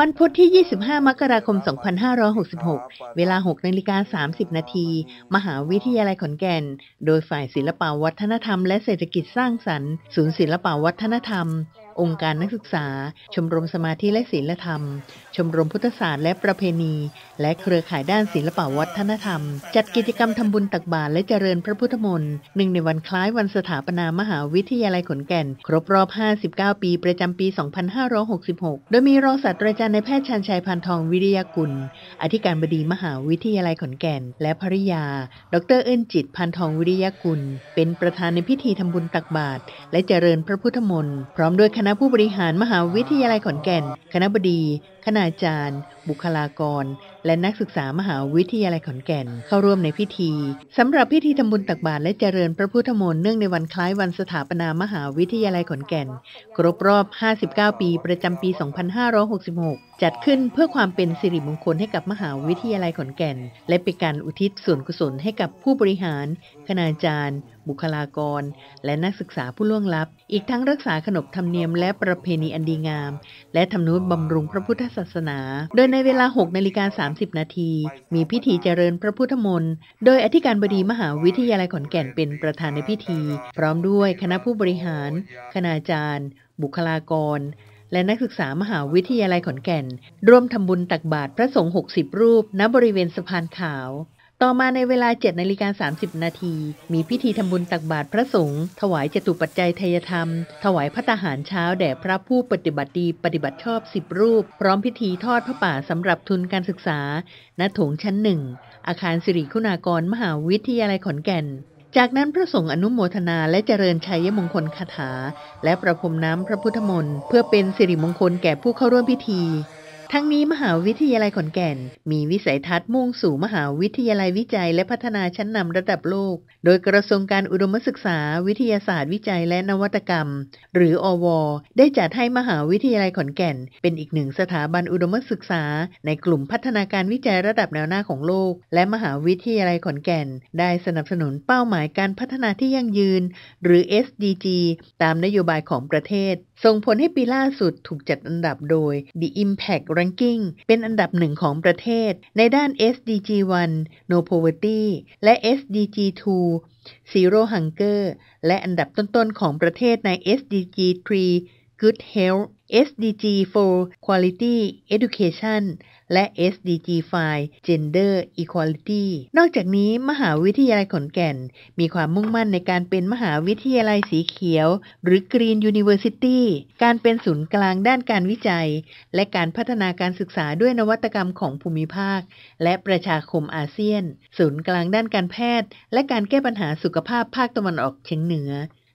วันพุธที่ 25 มกราคม 2566 เวลา 6นาฬิกา30นาทีมหาวิทยาลัยขอนแก่น โดยฝ่ายศิลปวัฒนธรรม และเศรษฐกิจสร้างสรรค์ ศูนย์ศิลปวัฒนธรรมองค์การนักศึกษา ชมรมสมาธิและศีลธรรม ชมรมพุทธศาสตร์และประเพณี และเครือข่ายด้านศิลปวัฒนธรรม จัดกิจกรรมทำบุญตักบาตรและเจริญพระพุทธมนต์หนึ่งในวันคล้ายวันสถาปนามหาวิทยาลัยขอนแก่น ครบรอบ 59 ปี ประจำปี 2566 โดยมีรองศาสตราจารย์นแพทย์ชันชัยพันทองวิริยกุล อธิการบดีมหาวิทยาลัยขอนแก่น และภริยา ดรเอื้นจิต พันทองวิริยกุล เป็นประธานในพิธีทำบุญตักบาตรและเจริญพระพุทธมนต์พร้อมด้วยคคณะผู้บริหารมหาวิทยาลัยขอนแก่น คณะบดี คณาจารย์ บุคลากรและนักศึกษามหาวิทยาลัยขอนแก่นเข้าร่วมในพิธีสำหรับพิธีทำบุญตักบาตรและเจริญพระพุทธมนต์เนื่องในวันคล้ายวันสถาปนามหาวิทยาลัยขอนแก่นครบรอบ 59 ปีประจำปี 2566 จัดขึ้นเพื่อความเป็นสิริมงคลให้กับมหาวิทยาลัยขอนแก่น และเป็นการอุทิศส่วนกุศลให้กับผู้บริหาร คณาจารย์ บุคลากร และนักศึกษาผู้ล่วงลับ อีกทั้งรักษาขนบธรรมเนียมและประเพณีอันดีงาม และทำนุบำรุงพระพุทธศาสนา โดยในเวลา6นาฬิกา3 30นาทีมีพิธีเจริญพระพุทธมนต์โดยอธิการบดีมหาวิทยาลัยขอนแก่นเป็นประธานในพิธี พร้อมด้วยคณะผู้บริหาร คณาจารย์ บุคลากร และนักศึกษามหาวิทยาลัยขอนแก่นร่วมทำบุญตักบาตรพระสงฆ์60 รูป ณบริเวณสะพานขาวต่อมาในเวลา7นาฬิกา30 นาทีมีพิธีทำบุญตักบาตรพระสงฆ์ถวายเจตุปัจจัยทยธรรม ถวายพระตาหารเช้าแด่พระผู้ปฏิบัติดีปฏิบัติชอบ 10 รูปพร้อมพิธีทอดพระป่าสำหรับทุนการศึกษาณโถงชั้นหนึ่ง อาคารสิริคุณากรมหาวิทยาลัยขอนแก่น จากนั้นพระสงฆ์อนุโมทนาและเจริญชัยมงคลคาถา และประพรมน้ำพระพุทธมนต์เพื่อเป็นสิริมงคลแก่ผู้เข้าร่วมพิธีทั้งนี้มหาวิทยาลัยขอนแก่น มีวิสัยทัศน์มุ่งสู่มหาวิทยาลัยวิจัย และพัฒนาชั้นนำระดับโลก โดยกระทรวงการอุดมศึกษา วิทยาศาสตร์วิจัยและนวัตกรรมหรืออวได้จัดให้มหาวิทยาลัยขอนแก่น เป็นอีกหนึ่งสถาบันอุดมศึกษา ในกลุ่มพัฒนาการวิจัยระดับแนวหน้าของโลก และมหาวิทยาลัยขอนแก่นได้สนับสนุนเป้าหมายการพัฒนาที่ยั่งยืน หรือ SDG ตามนโยบายของประเทศส่งผลให้ปีล่าสุดถูกจัดอันดับโดย The Impact Ranking เป็นอันดับหนึ่งของประเทศในด้าน SDG 1 No Poverty และ SDG 2 Zero Hunger และอันดับต้น ๆ ของประเทศใน SDG 3 Good Health SDG 4 Quality Education และ SDG 5 Gender Equality นอกจากนี้มหาวิทยาลัยขอนแก่น มีความมุ่งมั่นในการเป็นมหาวิทยาลัยสีเขียว หรือ Green University การเป็นศูนย์กลางด้านการวิจัย และการพัฒนาการศึกษาด้วยนวัตกรรมของภูมิภาค และประชาคมอาเซียน ศูนย์กลางด้านการแพทย์ และการแก้ปัญหาสุขภาพภาคตะวันออกเฉียงเหนือ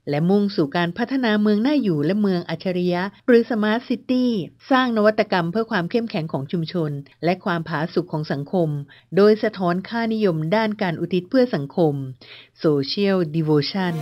และมุ่งสู่การพัฒนาเมืองน่าอยู่และเมืองอัจฉริยะหรือสมาร์ทซิตี้ สร้างนวัตกรรมเพื่อความเข้มแข็งของชุมชน และความผาสุกของสังคม โดยสะท้อนค่านิยมด้านการอุทิศเพื่อสังคมโ Social d e v o ชั่น